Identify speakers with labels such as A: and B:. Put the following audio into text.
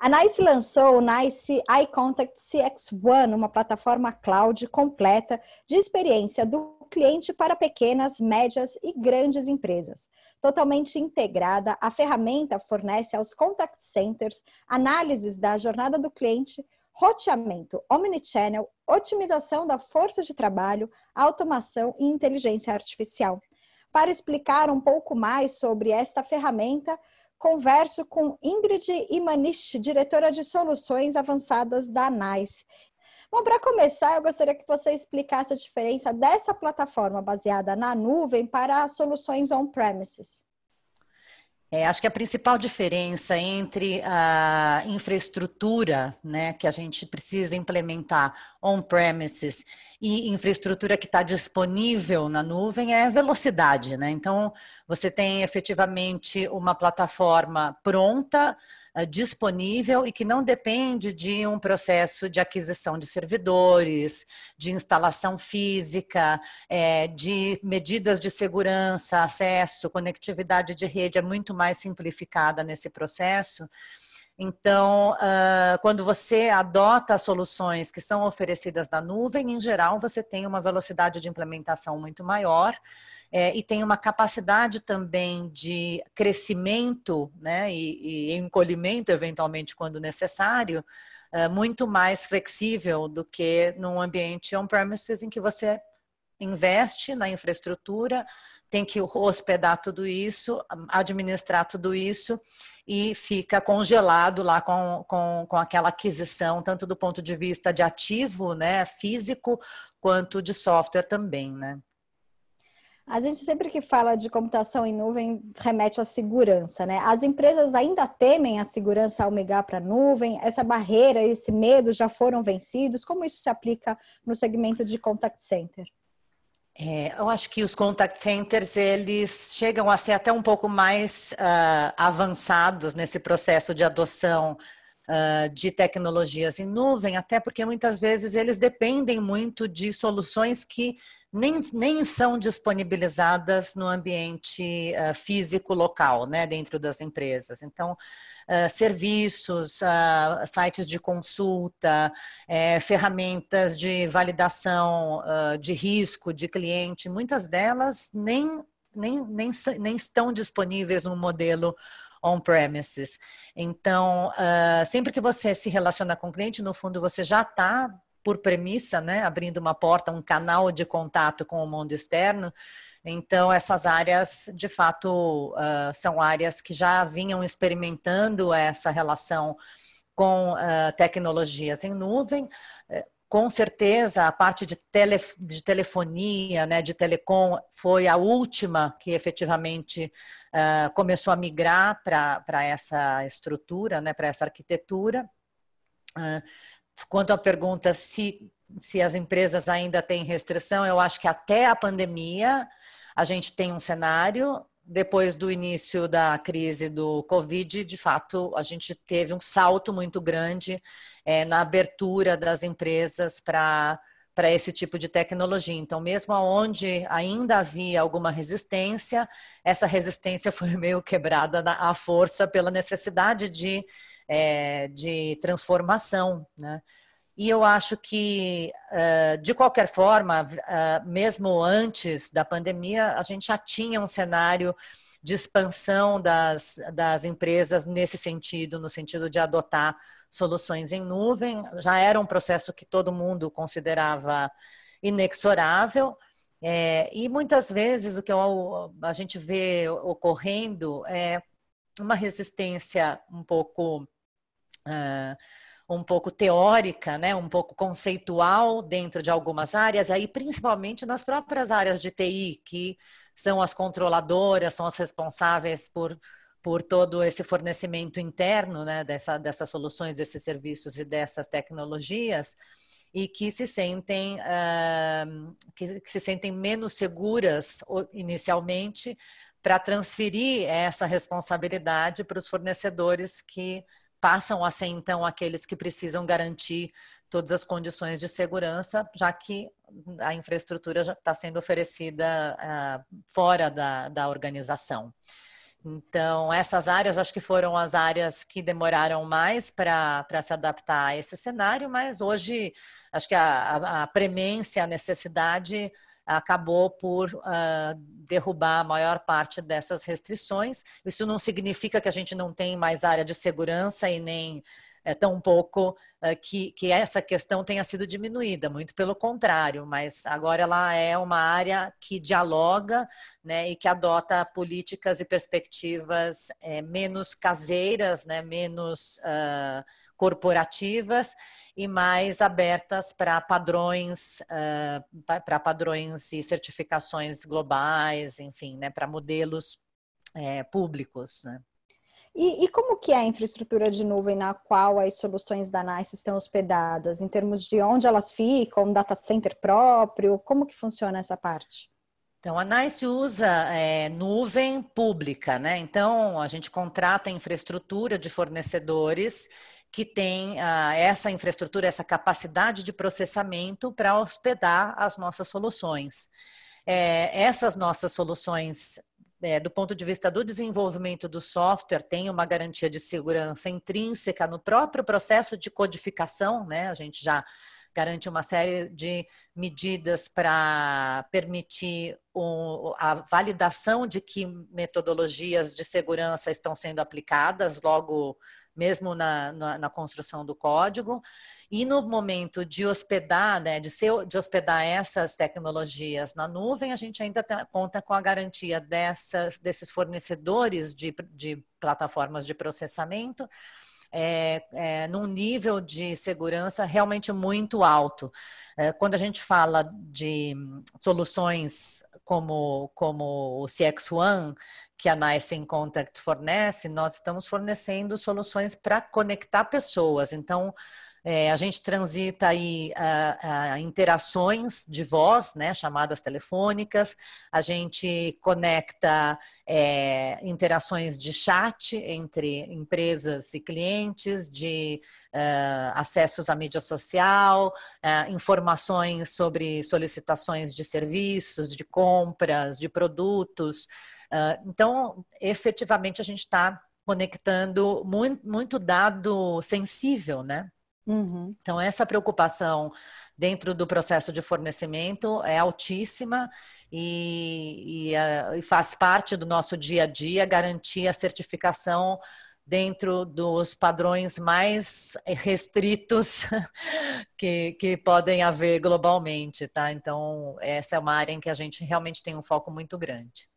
A: A NICE lançou o NICE Eye Contact CX1, uma plataforma cloud completa de experiência do cliente para pequenas, médias e grandes empresas. Totalmente integrada, a ferramenta fornece aos contact centers análises da jornada do cliente, roteamento, omnichannel, otimização da força de trabalho, automação e inteligência artificial. Para explicar um pouco mais sobre esta ferramenta, converso com Ingrid Imanish, diretora de soluções avançadas da NICE. Bom, para começar, eu gostaria que você explicasse a diferença dessa plataforma baseada na nuvem para soluções on-premises.
B: É, acho que a principal diferença entre a infraestrutura né, que a gente precisa implementar on-premises e infraestrutura que está disponível na nuvem é velocidade. Né? Então, você tem efetivamente uma plataforma pronta eh, disponível e que não depende de um processo de aquisição de servidores, de instalação física, eh, de medidas de segurança, acesso, conectividade de rede é muito mais simplificada nesse processo. Então, ah, quando você adota soluções que são oferecidas na nuvem, em geral, você tem uma velocidade de implementação muito maior é, e tem uma capacidade também de crescimento né, e, e encolhimento, eventualmente, quando necessário, é, muito mais flexível do que num ambiente on-premises em que você investe na infraestrutura, tem que hospedar tudo isso, administrar tudo isso e fica congelado lá com, com, com aquela aquisição, tanto do ponto de vista de ativo né, físico, quanto de software também, né?
A: A gente sempre que fala de computação em nuvem remete à segurança, né? As empresas ainda temem a segurança ao migrar para a nuvem? Essa barreira, esse medo já foram vencidos? Como isso se aplica no segmento de contact center?
B: É, eu acho que os contact centers eles chegam a ser até um pouco mais uh, avançados nesse processo de adoção uh, de tecnologias em nuvem, até porque muitas vezes eles dependem muito de soluções que nem, nem são disponibilizadas no ambiente uh, físico local, né, dentro das empresas. Então, uh, serviços, uh, sites de consulta, eh, ferramentas de validação ah, de risco de cliente, muitas delas nem, nem, nem, nem estão disponíveis no modelo on-premises. Então, ah, sempre que você se relaciona com o cliente, no fundo, você já está por premissa, né, abrindo uma porta, um canal de contato com o mundo externo. Então, essas áreas, de fato, uh, são áreas que já vinham experimentando essa relação com uh, tecnologias em nuvem. Eh, com certeza, a parte de, tele, de telefonia, né, de telecom, foi a última que efetivamente uh, começou a migrar para essa estrutura, né, para essa arquitetura. Quanto à pergunta se, se as empresas ainda têm restrição, eu acho que até a pandemia a gente tem um cenário. Depois do início da crise do Covid, de fato, a gente teve um salto muito grande é, na abertura das empresas para para esse tipo de tecnologia. Então, mesmo onde ainda havia alguma resistência, essa resistência foi meio quebrada à força pela necessidade de é, de transformação, né? E eu acho que, eh, de qualquer forma, eh, mesmo antes da pandemia, a gente já tinha um cenário de expansão das, das empresas nesse sentido, no sentido de adotar soluções em nuvem. Já era um processo que todo mundo considerava inexorável. É, e muitas vezes o que eu, a gente vê ocorrendo é uma resistência um pouco um pouco teórica, né, um pouco conceitual dentro de algumas áreas, aí principalmente nas próprias áreas de TI, que são as controladoras, são as responsáveis por, por todo esse fornecimento interno né, dessa, dessas soluções, desses serviços e dessas tecnologias, e que se sentem, uh, que, que se sentem menos seguras inicialmente para transferir essa responsabilidade para os fornecedores que passam a ser então aqueles que precisam garantir todas as condições de segurança, já que a infraestrutura já está sendo oferecida ah, fora da, da organização. Então, essas áreas acho que foram as áreas que demoraram mais para se adaptar a esse cenário, mas hoje acho que a, a, a premência, a necessidade acabou por uh, derrubar a maior parte dessas restrições. Isso não significa que a gente não tem mais área de segurança e nem é, tão pouco uh, que, que essa questão tenha sido diminuída, muito pelo contrário, mas agora ela é uma área que dialoga né, e que adota políticas e perspectivas é, menos caseiras, né, menos uh, corporativas e mais abertas para padrões, uh, para padrões e certificações globais, enfim, né, para modelos é, públicos. Né?
A: E, e, como que é a infraestrutura de nuvem na qual as soluções da NICE estão hospedadas, em termos de onde elas ficam, um data center próprio, como que funciona essa parte?
B: Então, a NICE usa é, nuvem pública, né? Então, a gente contrata infraestrutura de fornecedores que tem ah, essa infraestrutura, essa capacidade de processamento para hospedar as nossas soluções. É, essas nossas soluções, é, do ponto de vista do desenvolvimento do software, tem uma garantia de segurança intrínseca no próprio processo de codificação, né? A gente já garante uma série de medidas para permitir o, a validação de que metodologias de segurança estão sendo aplicadas logo mesmo na, na, na construção do código. E no momento de hospedar, né, de, ser, de hospedar essas tecnologias na nuvem, a gente ainda tá, conta com a garantia dessas, desses fornecedores de, de plataformas de processamento é, é, num nível de segurança realmente muito alto. É, quando a gente fala de soluções como, como o cx que a Nice in Contact fornece, nós estamos fornecendo soluções para conectar pessoas. Então, é, a gente transita aí a, a interações de voz, né, chamadas telefônicas, a gente conecta é, interações de chat entre empresas e clientes, de uh, acessos à mídia social, uh, informações sobre solicitações de serviços, de compras, de produtos. Uh, então, efetivamente, a gente está conectando muito, muito, dado sensível, né? Uhum. Então, essa preocupação dentro do processo de fornecimento é altíssima e, e, uh, e faz parte do nosso dia a dia garantir a certificação dentro dos padrões mais restritos que, que podem haver globalmente, tá? Então, essa é uma área em que a gente realmente tem um foco muito grande.